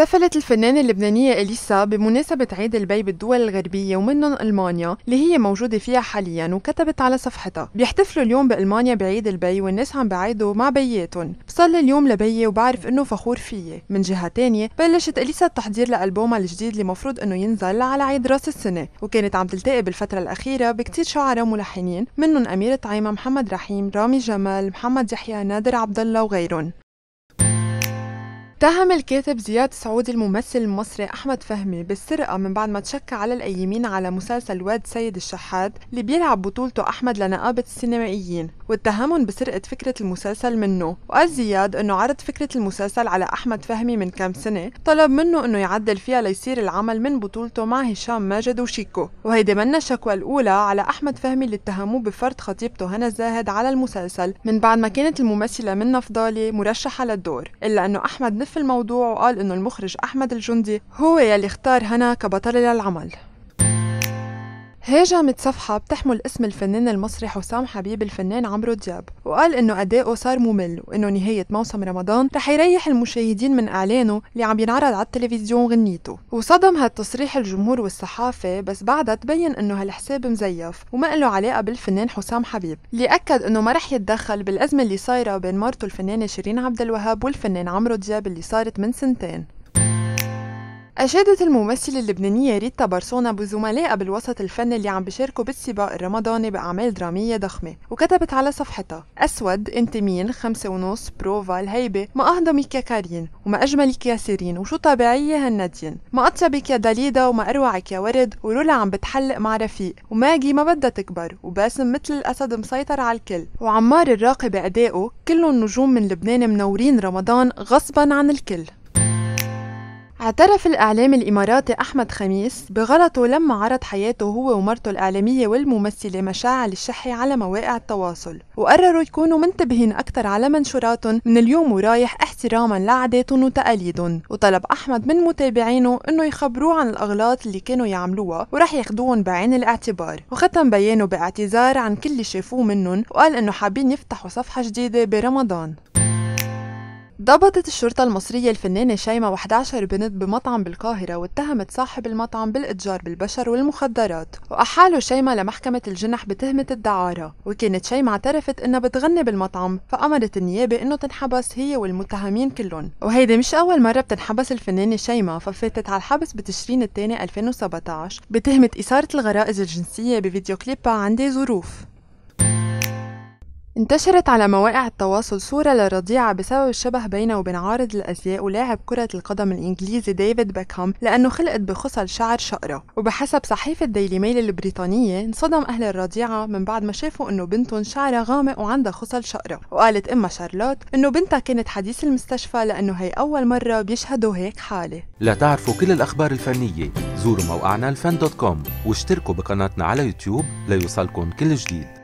احتفلت الفنانة اللبنانية إليسا بمناسبة عيد البي بالدول الغربية ومنهم ألمانيا اللي هي موجودة فيها حاليا وكتبت على صفحتها بيحتفلوا اليوم بألمانيا بعيد البي والناس عم بعيدوا مع بياتهم بصلي اليوم لبيي وبعرف إنه فخور فيي من جهة تانية بلشت إليسا التحضير لألبومها الجديد اللي مفروض إنه ينزل على عيد راس السنة وكانت عم تلتقي بالفترة الأخيرة بكتير شعراء وملحنين منهم أميرة عيمة محمد رحيم رامي جمال محمد يحيى نادر عبد الله وغيرهم اتهم الكاتب زياد سعودي الممثل المصري أحمد فهمي بالسرقة من بعد ما تشكى على الأيمين على مسلسل واد سيد الشحات اللي بيلعب بطولته أحمد لنقابة السينمائيين واتهمهم بسرقة فكرة المسلسل منه وقال زياد أنه عرض فكرة المسلسل على أحمد فهمي من كم سنة طلب منه أنه يعدل فيها ليصير العمل من بطولته مع هشام ماجد وشيكو وهيدي منا الشكوى الأولى على أحمد فهمي اللي اتهموه بفرض خطيبته هنا زاهد على المسلسل من بعد ما كانت الممثلة منى فضالي مرشحة للدور إلا أنه أحمد نف الموضوع وقال أنه المخرج أحمد الجندي هو يلي اختار هنا كبطلة للعمل هاجمت صفحة بتحمل اسم الفنان المصري حسام حبيب الفنان عمرو دياب وقال انه ادائه صار ممل وانه نهاية موسم رمضان رح يريح المشاهدين من اعلانه اللي عم ينعرض على التلفزيون غنيته وصدم هالتصريح الجمهور والصحافة بس بعدها تبين انه هالحساب مزيف وما له علاقة بالفنان حسام حبيب اللي اكد انه ما رح يتدخل بالازمة اللي صايرة بين مرته الفنانة شيرين عبد الوهاب والفنان عمرو دياب اللي صارت من سنتين أشادت الممثلة اللبنانية ريتا بارسونا بزملائها بالوسط الفني اللي عم بيشاركوا بالسباق الرمضاني بأعمال درامية ضخمة وكتبت على صفحتها أسود أنت مين خمسة ونص بروفا الهيبة ما أهضمك يا كارين وما أجملك يا سيرين وشو طبيعية هالنادين ما أطيبك يا داليدا وما أروعك يا ورد ورولا عم بتحلق مع رفيق وماجي ما بدها تكبر وباسم مثل الأسد مسيطر على الكل وعمار الراقي بأدائه كلهم نجوم من لبنان منورين رمضان غصبا عن الكل اعترف الإعلام الإماراتي أحمد خميس بغلطه لما عرض حياته هو ومرته الإعلامية والممثلة مشاعل الشحي على مواقع التواصل وقرروا يكونوا منتبهين أكثر على منشوراتهم من اليوم ورايح احتراما لعاداتهم وتقاليدهم وطلب أحمد من متابعينه أنه يخبروه عن الأغلاط اللي كانوا يعملوها ورح ياخدوهم بعين الاعتبار وختم بيانه باعتذار عن كل اللي شافوه منهم وقال أنه حابين يفتحوا صفحة جديدة برمضان ضبطت الشرطة المصرية الفنانة شيماء و11 بنت بمطعم بالقاهرة واتهمت صاحب المطعم بالإتجار بالبشر والمخدرات وأحالوا شيماء لمحكمة الجنح بتهمة الدعارة وكانت شيماء اعترفت إنها بتغني بالمطعم فأمرت النيابة إنه تنحبس هي والمتهمين كلهم وهيدي مش أول مرة بتنحبس الفنانة شيماء ففاتت على الحبس بتشرين الثاني 2017 بتهمة إثارة الغرائز الجنسية بفيديو كليبها عندي ظروف انتشرت على مواقع التواصل صورة للرضيعة بسبب الشبه بينه وبين عارض الأزياء ولاعب كرة القدم الإنجليزي ديفيد بيكهام لأنه خلقت بخصل شعر شقرة وبحسب صحيفة ديلي ميل البريطانية انصدم أهل الرضيعة من بعد ما شافوا إنه بنتهم شعرها غامق وعندها خصل شقرة وقالت أمها شارلوت إنه بنتها كانت حديث المستشفى لأنه هي أول مرة بيشهدوا هيك حالة لا تعرفوا كل الأخبار الفنية زوروا موقعنا الفن دوت كوم واشتركوا بقناتنا على يوتيوب ليوصلكم كل جديد